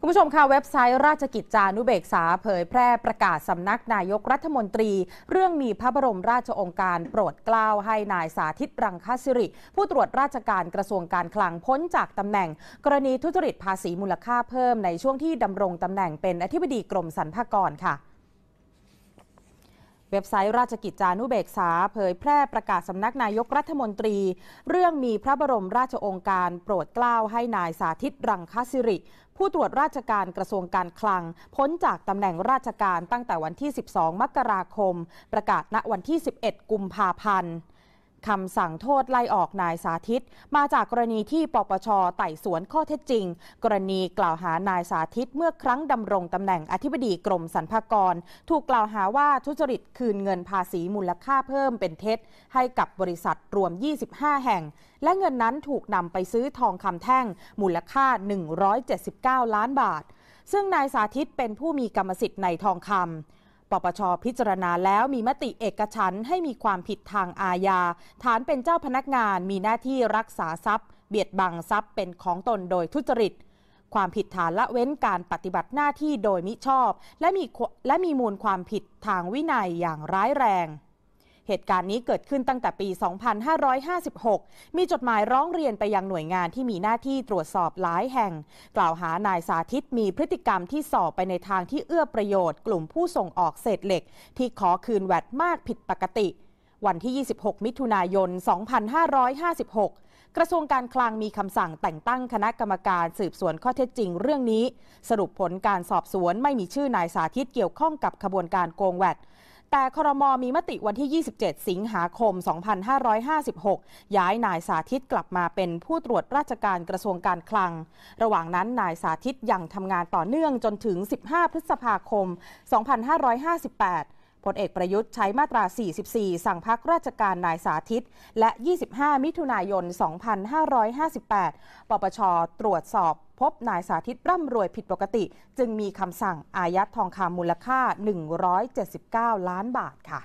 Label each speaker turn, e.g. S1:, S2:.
S1: คุณผู้ชมค่ะเว็บไซต์ราชกิจจานุเบกษาเผยแพร่ประกาศสำนักนายกรัฐมนตรี เรื่องมีพระบรมราชองค์การโปรดเกล้าให้นายสาธิตรังคสิริ ผู้ตรวจราชการกระทรวงการคลังพ้นจากตำแหน่ง กรณีทุจริตภาษีมูลค่าเพิ่มในช่วงที่ดำรงตำแหน่งเป็นอธิบดีกรมสรรพากรค่ะเว็บไซต์ราชกิจจานุเบกษา เผยแพร่ประกาศสำนักนายกรัฐมนตรี เรื่องมีพระบรมราชองค์การ โปรดเกล้าให้นายสาธิตรังคสิริ ผู้ตรวจราชการกระทรวงการคลัง พ้นจากตำแหน่งราชการตั้งแต่วันที่ 12 มกราคมประกาศณวันที่ 11 กุมภาพันธ์คำสั่งโทษไล่ออกนายสาธิต มาจากกรณีที่ปปช ไต่สวนข้อเท็จจริง กรณีกล่าวหานายสาธิตเมื่อครั้งดำรงตำแหน่งอธิบดีกรมสรรพากร ถูกกล่าวหาว่าทุจริตคืนเงินภาษีมูลค่าเพิ่มเป็นเท็จ ให้กับบริษัทรวม 25 แห่ง และเงินนั้นถูกนำไปซื้อทองคำแท่งมูลค่า 179 ล้านบาท ซึ่งนายสาธิตเป็นผู้มีกรรมสิทธิ์ในทองคำปปช พิจารณาแล้วมีมติเอกฉันให้มีความผิดทางอาญาฐานเป็นเจ้าพนักงานมีหน้าที่รักษาทรัพย์ เบียดบังทรัพย์เป็นของตนโดยทุจริต ความผิดฐานละเว้นการปฏิบัติหน้าที่โดยมิชอบ และมีและมีมูลความผิดทางวินัยอย่างร้ายแรงเหตุการณ์นี้เกิดขึ้นตั้งแต่ปี 2556 มีจดหมายร้องเรียนไปยังหน่วยงานที่มีหน้าที่ตรวจสอบหลายแห่ง กล่าวหานายสาธิตมีพฤติกรรมที่สอบไปในทางที่เอื้อประโยชน์กลุ่มผู้ส่งออกเศษเหล็กที่ขอคืนแวดมากผิดปกติ วันที่ 26 มิถุนายน 2556 กระทรวงการคลังมีคำสั่งแต่งตั้งคณะกรรมการสืบสวนข้อเท็จจริงเรื่องนี้ สรุปผลการสอบสวนไม่มีชื่อนายสาธิตเกี่ยวข้องกับขบวนการโกงแวดแต่ครมมีมติวันที่ 27 สิงหาคม 2556 ย้ายนายสาธิตกลับมาเป็นผู้ตรวจราชการกระทรวงการคลัง ระหว่างนั้นนายสาธิตยังทำงานต่อเนื่องจนถึง 15 พฤษภาคม 2558พลเอกประยุทธ์ใช้มาตรา 44 สั่งพักราชการนายสาธิต และ 25 มิถุนายน 2558 ปปช ตรวจสอบพบนายสาธิตร่ำรวยผิดปกติ จึงมีคำสั่งอายัดทองคำมูลค่า 179 ล้านบาทค่ะ